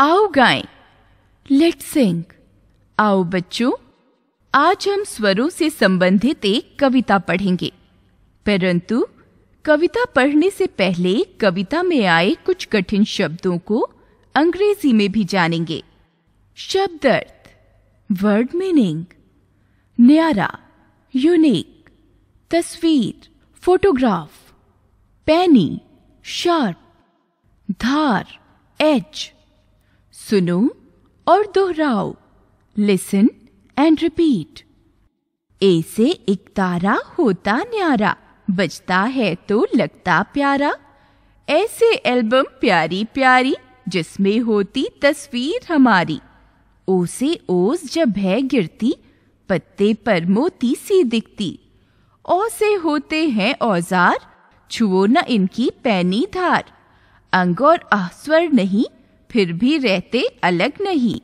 आओ गाएं लेट सिंग आओ बच्चों आज हम स्वरों से संबंधित एक कविता पढ़ेंगे परंतु कविता पढ़ने से पहले कविता में आए कुछ कठिन शब्दों को अंग्रेजी में भी जानेंगे शब्द अर्थ वर्ड मीनिंग न्यारा यूनिक तस्वीर फोटोग्राफ पैनी शार्प धार एच सुनो और दोहराओ लिसन एंड रिपीट ए से एक तारा होता न्यारा बजता है तो लगता प्यारा ऐसे एल्बम प्यारी प्यारी जिसमें होती तस्वीर हमारी ओ से ओस जब है गिरती पत्ते पर मोती सी दिखती ओ से होते हैं औजार छुओ न इनकी पैनी धार अंग और आस्वर नहीं फिर भी रहते अलग नहीं